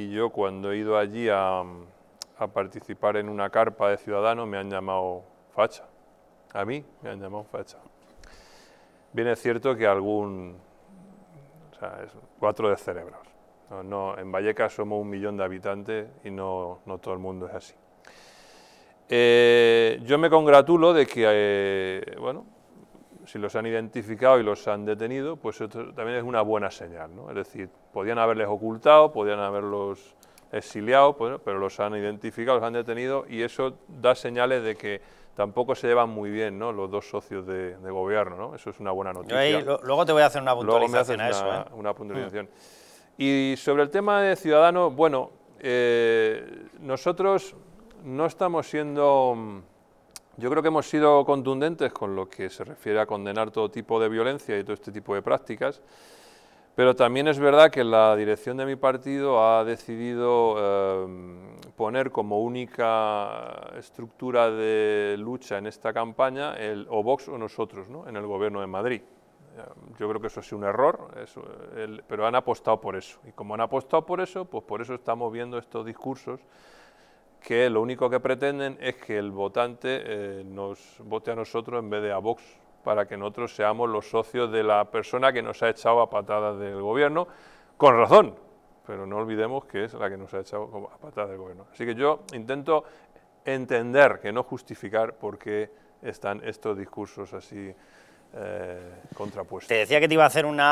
Y yo cuando he ido allí a, participar en una carpa de ciudadanos me han llamado facha. A mí me han llamado facha. Bien es cierto que algún... O sea, es cuatro de cerebros. No, en Vallecas somos un millón de habitantes y no, todo el mundo es así. Eh, yo me congratulo de que, eh, bueno, si los han identificado y los han detenido, pues también es una buena señal, ¿no? Es decir, podían haberles ocultado, podían haberlos exiliado, pues, pero los han identificado, los han detenido y eso da señales de que tampoco se llevan muy bien ¿no? los dos socios de, gobierno, ¿no? Eso es una buena noticia. luego te voy a hacer una puntualización a eso. Una, ¿eh? una puntualización. Mm. Y sobre el tema de Ciudadanos, bueno, eh, nosotros no estamos siendo mm, yo creo que hemos sido contundentes con lo que se refiere a condenar todo tipo de violencia y todo este tipo de prácticas, pero también es verdad que la dirección de mi partido ha decidido eh, poner como única estructura de lucha en esta campaña el o Vox o nosotros ¿no? en el gobierno de Madrid. Eh, yo creo que eso ha sido un error, pero han apostado por eso. Y como han apostado por eso, pues por eso estamos viendo estos discursos que lo único que pretenden es que el votante eh, nos vote a nosotros en vez de a Vox, para que nosotros seamos los socios de la persona que nos ha echado a patadas del gobierno, con razón, pero no olvidemos que es la que nos ha echado a patadas del gobierno. Así que yo intento entender, que no justificar por qué están estos discursos así eh, contrapuestos. Te decía que te iba a hacer una...